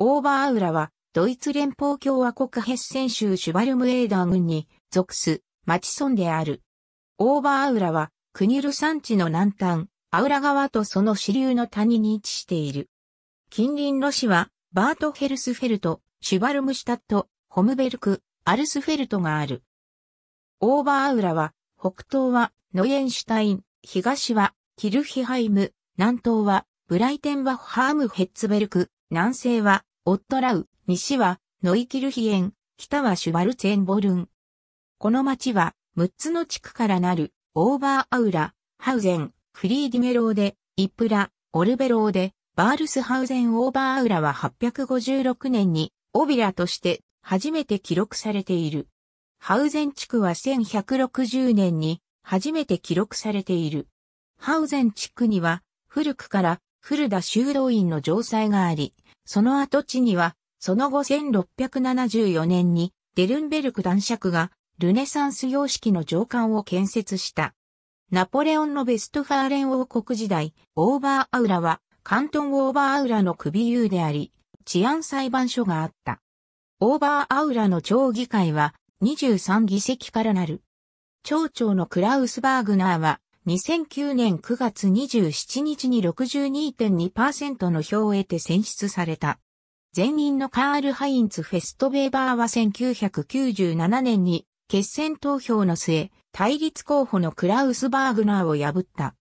オーバーアウラは、ドイツ連邦共和国ヘッセン州シュバルムエーダー郡に属す町村である。オーバーアウラは、クニル山地の南端、アウラ川とその支流の谷に位置している。近隣の市は、バートヘルスフェルト、シュバルムシュタット、ホムベルク、アルスフェルトがある。オーバーアウラは、北東はノイエンシュタイン、東はキルヒハイム、南東はブライテンバッハームヘッツベルク、南西はオットラウ、西はノイキルヒエン、北はシュバルツェンボルン。この町は6つの地区からなるオーバーアウラ、ハウゼン、フリーディメローデ、イプラ、オルベローデ、バールスハウゼンオーバーアウラは856年にオビラとして初めて記録されている。ハウゼン地区は1160年に初めて記録されている。ハウゼン地区には古くから古田修道院の城塞があり、その跡地には、その後1674年にデルンベルク男爵がルネサンス様式の上官を建設した。ナポレオンのベストファーレン王国時代、オーバーアウラは、カントンオーバーアウラの首有であり、治安裁判所があった。オーバーアウラの町議会は23議席からなる。町長のクラウスバーグナーは2009年9月27日に62.2%の票を得て選出された。前任のカール・ハインツ・フェスト・ベーバーは1997年に決選投票の末、対立候補のクラウス・バーグナーを破った。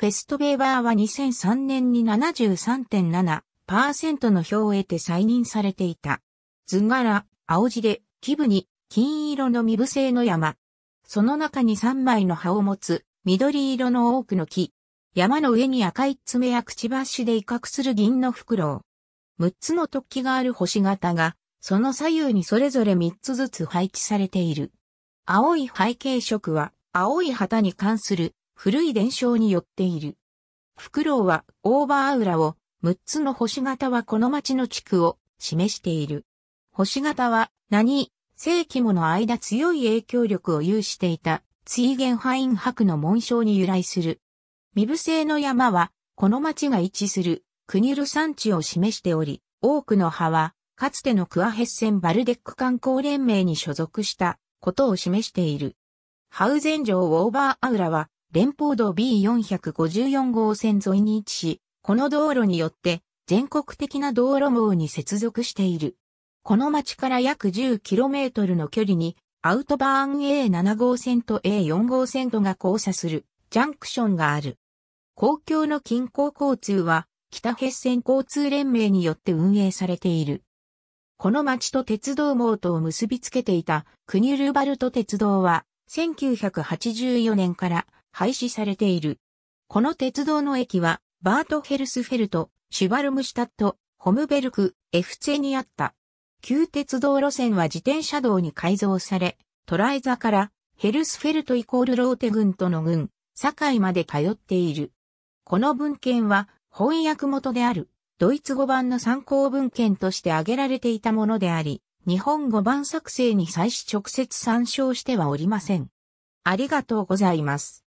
フェスト・ベーバーは2003年に73.7%の票を得て再任されていた。図柄、青地で、基部に金色の身伏製の山。その中に3枚の葉を持つ緑色の多くの木。山の上に赤い爪やくちばしで威嚇する銀の袋。6つの突起がある星型が、その左右にそれぞれ3つずつ配置されている。青い背景色は、青い旗に関する古い伝承によっている。フクロウはオーバーアウラを、6つの星型はこの町の地区を示している。星型は何、世紀もの間強い影響力を有していたツイゲンハイン博の紋章に由来する。身伏製の山は、この町が位置する、クニル山地を示しており、多くの葉は、かつてのクアヘッセンバルデック観光連盟に所属したことを示している。ハウゼン城オーバーアウラは、連邦道 B454 号線沿いに位置し、この道路によって、全国的な道路網に接続している。この町から約 10km の距離に、アウトバーン A7 号線と A4 号線とが交差するジャンクションがある。公共の近郊交通は北ヘッセン交通連盟によって運営されている。この町と鉄道網とを結びつけていたクニュルバルト鉄道は1984年から廃止されている。この鉄道の駅はバートヘルスフェルト、シュバルムシュタット、ホムベルク、エフツェにあった。旧鉄道路線は自転車道に改造され、トライザからヘルスフェルトイコールローテ軍との軍、堺まで通っている。この文献は翻訳元であるドイツ語版の参考文献として挙げられていたものであり、日本語版作成に際し直接参照してはおりません。ありがとうございます。